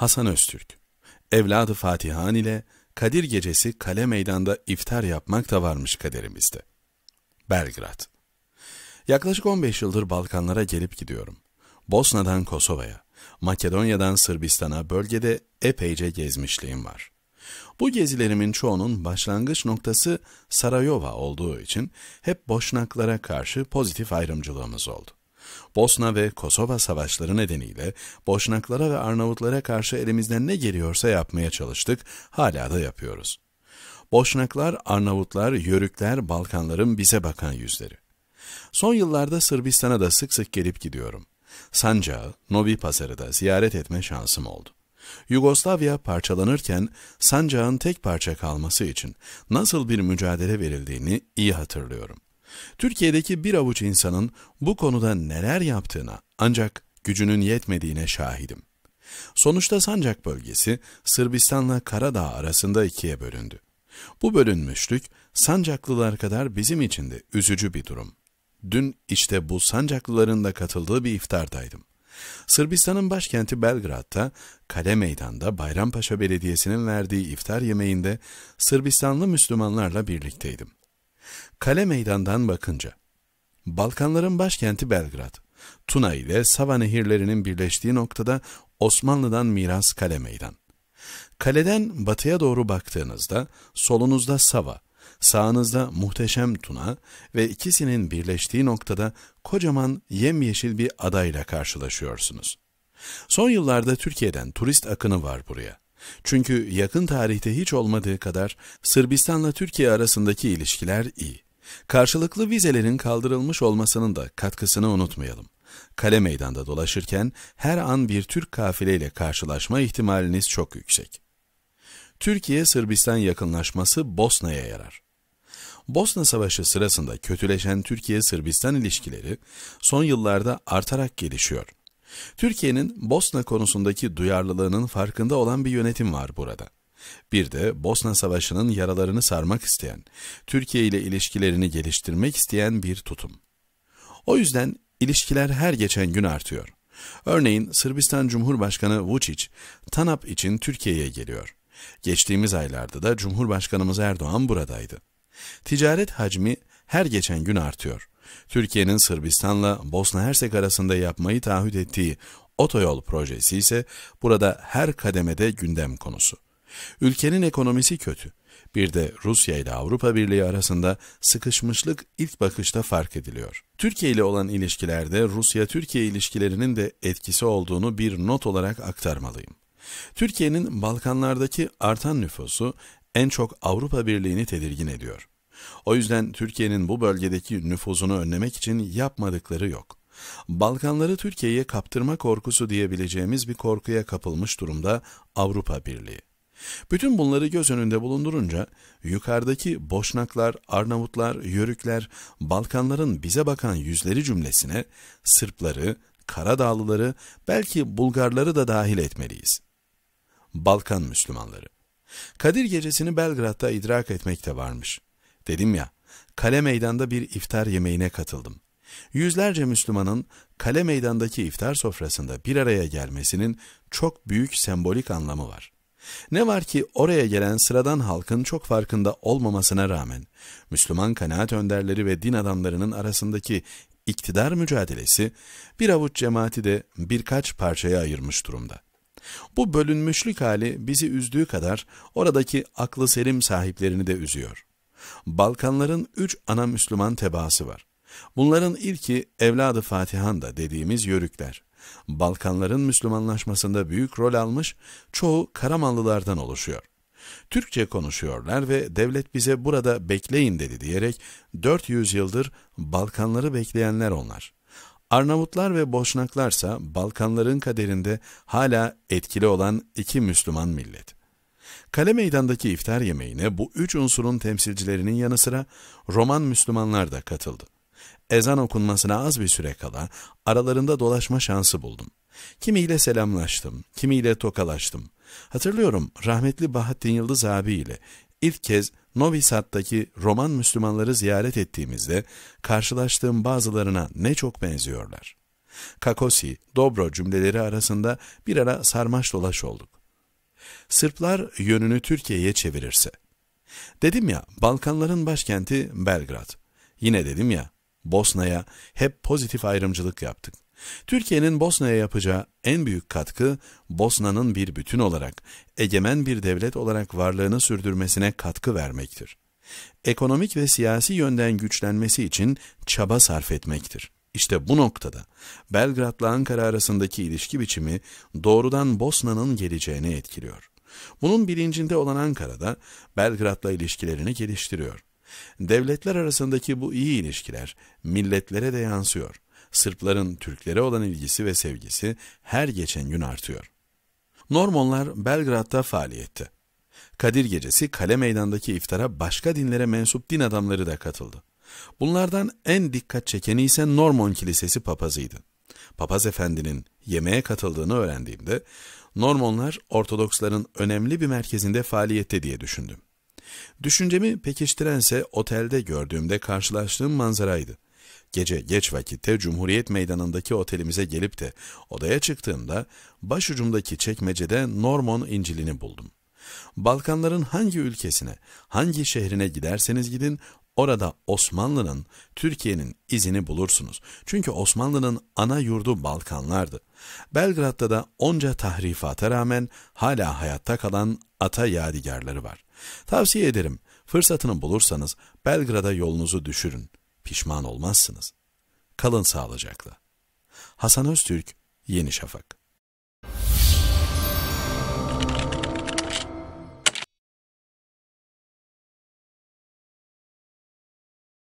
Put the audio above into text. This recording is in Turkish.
Hasan Öztürk, evladı Fatihan ile Kadir Gecesi Kale Meydan'da iftar yapmak da varmış kaderimizde. Belgrad Yaklaşık 15 yıldır Balkanlara gelip gidiyorum. Bosna'dan Kosova'ya, Makedonya'dan Sırbistan'a bölgede epeyce gezmişliğim var. Bu gezilerimin çoğunun başlangıç noktası Sarayova olduğu için hep Boşnaklara karşı pozitif ayrımcılığımız oldu. Bosna ve Kosova savaşları nedeniyle Boşnaklara ve Arnavutlara karşı elimizden ne geliyorsa yapmaya çalıştık, hala da yapıyoruz. Boşnaklar, Arnavutlar, Yörükler, Balkanların bize bakan yüzleri. Son yıllarda Sırbistan'a da sık sık gelip gidiyorum. Sancağı, Novi Pazarı da ziyaret etme şansım oldu. Yugoslavya parçalanırken sancağın tek parça kalması için nasıl bir mücadele verildiğini iyi hatırlıyorum. Türkiye'deki bir avuç insanın bu konuda neler yaptığına ancak gücünün yetmediğine şahidim. Sonuçta Sancak bölgesi Sırbistan'la Karadağ arasında ikiye bölündü. Bu bölünmüşlük Sancaklılar kadar bizim için de üzücü bir durum. Dün işte bu Sancaklıların da katıldığı bir iftardaydım. Sırbistan'ın başkenti Belgrad'da Kale Meydan'da Bayrampaşa Belediyesi'nin verdiği iftar yemeğinde Sırbistanlı Müslümanlarla birlikteydim. Kale meydandan bakınca, Balkanların başkenti Belgrad, Tuna ile Sava nehirlerinin birleştiği noktada Osmanlı'dan miras kale meydan. Kaleden batıya doğru baktığınızda solunuzda Sava, sağınızda muhteşem Tuna ve ikisinin birleştiği noktada kocaman yemyeşil bir adayla karşılaşıyorsunuz. Son yıllarda Türkiye'den turist akını var buraya. Çünkü yakın tarihte hiç olmadığı kadar Sırbistan'la Türkiye arasındaki ilişkiler iyi. Karşılıklı vizelerin kaldırılmış olmasının da katkısını unutmayalım. Kale meydanda dolaşırken her an bir Türk kafileyle karşılaşma ihtimaliniz çok yüksek. Türkiye-Sırbistan yakınlaşması Bosna'ya yarar. Bosna Savaşı sırasında kötüleşen Türkiye-Sırbistan ilişkileri son yıllarda artarak gelişiyor. Türkiye'nin Bosna konusundaki duyarlılığının farkında olan bir yönetim var burada. Bir de Bosna Savaşı'nın yaralarını sarmak isteyen, Türkiye ile ilişkilerini geliştirmek isteyen bir tutum. O yüzden ilişkiler her geçen gün artıyor. Örneğin Sırbistan Cumhurbaşkanı Vučić, TANAP için Türkiye'ye geliyor. Geçtiğimiz aylarda da Cumhurbaşkanımız Erdoğan buradaydı. Ticaret hacmi her geçen gün artıyor. Türkiye'nin Sırbistan'la Bosna Hersek arasında yapmayı taahhüt ettiği otoyol projesi ise burada her kademede gündem konusu. Ülkenin ekonomisi kötü. Bir de Rusya ile Avrupa Birliği arasında sıkışmışlık ilk bakışta fark ediliyor. Türkiye ile olan ilişkilerde Rusya-Türkiye ilişkilerinin de etkisi olduğunu bir not olarak aktarmalıyım. Türkiye'nin Balkanlardaki artan nüfusu en çok Avrupa Birliği'ni tedirgin ediyor. O yüzden Türkiye'nin bu bölgedeki nüfuzunu önlemek için yapmadıkları yok. Balkanları Türkiye'ye kaptırma korkusu diyebileceğimiz bir korkuya kapılmış durumda Avrupa Birliği. Bütün bunları göz önünde bulundurunca yukarıdaki Boşnaklar, Arnavutlar, Yörükler, Balkanların bize bakan yüzleri cümlesine Sırpları, Karadağlıları, belki Bulgarları da dahil etmeliyiz. Balkan Müslümanları Kadir Gecesi'ni Belgrad'da idrak etmekte varmış. Dedim ya, Kale Meydan'da bir iftar yemeğine katıldım. Yüzlerce Müslümanın Kale Meydan'daki iftar sofrasında bir araya gelmesinin çok büyük sembolik anlamı var. Ne var ki oraya gelen sıradan halkın çok farkında olmamasına rağmen Müslüman kanaat önderleri ve din adamlarının arasındaki iktidar mücadelesi bir avuç cemaati de birkaç parçaya ayırmış durumda. Bu bölünmüşlük hali bizi üzdüğü kadar oradaki aklı selim sahiplerini de üzüyor. Balkanların üç ana Müslüman tebaası var. Bunların ilki evladı Fatihan'da dediğimiz yörükler. Balkanların Müslümanlaşmasında büyük rol almış, çoğu Karamanlılardan oluşuyor. Türkçe konuşuyorlar ve devlet bize burada bekleyin dedi diyerek 400 yıldır Balkanları bekleyenler onlar. Arnavutlar ve Boşnaklarsa Balkanların kaderinde hala etkili olan iki Müslüman millet. Kale meydandaki iftar yemeğine bu üç unsurun temsilcilerinin yanı sıra Roman Müslümanlar da katıldı. Ezan okunmasına az bir süre kala aralarında dolaşma şansı buldum. Kimiyle selamlaştım, kimiyle tokalaştım. Hatırlıyorum rahmetli Bahattin Yıldız abi ile ilk kez Novi Sad'daki Roman Müslümanları ziyaret ettiğimizde karşılaştığım bazılarına ne çok benziyorlar. Kakosi, Dobro cümleleri arasında bir ara sarmaş dolaş olduk. Sırplar yönünü Türkiye'ye çevirirse. Dedim ya Balkanların başkenti Belgrad. Yine dedim ya Bosna'ya hep pozitif ayrımcılık yaptık. Türkiye'nin Bosna'ya yapacağı en büyük katkı Bosna'nın bir bütün olarak, egemen bir devlet olarak varlığını sürdürmesine katkı vermektir. Ekonomik ve siyasi yönden güçlenmesi için çaba sarf etmektir. İşte bu noktada Belgrad'la Ankara arasındaki ilişki biçimi doğrudan Bosna'nın geleceğini etkiliyor. Bunun bilincinde olan Ankara'da Belgrad'la ilişkilerini geliştiriyor. Devletler arasındaki bu iyi ilişkiler milletlere de yansıyor. Sırpların Türklere olan ilgisi ve sevgisi her geçen gün artıyor. Normanlar Belgrad'da faaliyette. Kadir Gecesi Kale Meydan'daki iftara başka dinlere mensup din adamları da katıldı. Bunlardan en dikkat çekeni ise Norman Kilisesi papazıydı. Papaz efendinin yemeğe katıldığını öğrendiğimde Normanlar Ortodoksların önemli bir merkezinde faaliyette diye düşündüm. Düşüncemi pekiştirense otelde gördüğümde karşılaştığım manzaraydı. Gece geç vakitte Cumhuriyet Meydanı'ndaki otelimize gelip de odaya çıktığımda başucumdaki çekmecede Norman İncil'ini buldum. Balkanların hangi ülkesine, hangi şehrine giderseniz gidin Orada Osmanlı'nın, Türkiye'nin izini bulursunuz. Çünkü Osmanlı'nın ana yurdu Balkanlardı. Belgrad'da da onca tahrifata rağmen hala hayatta kalan ata yadigarları var. Tavsiye ederim, fırsatını bulursanız Belgrad'a yolunuzu düşürün. Pişman olmazsınız. Kalın sağlıcakla. Hasan Öztürk, Yeni Şafak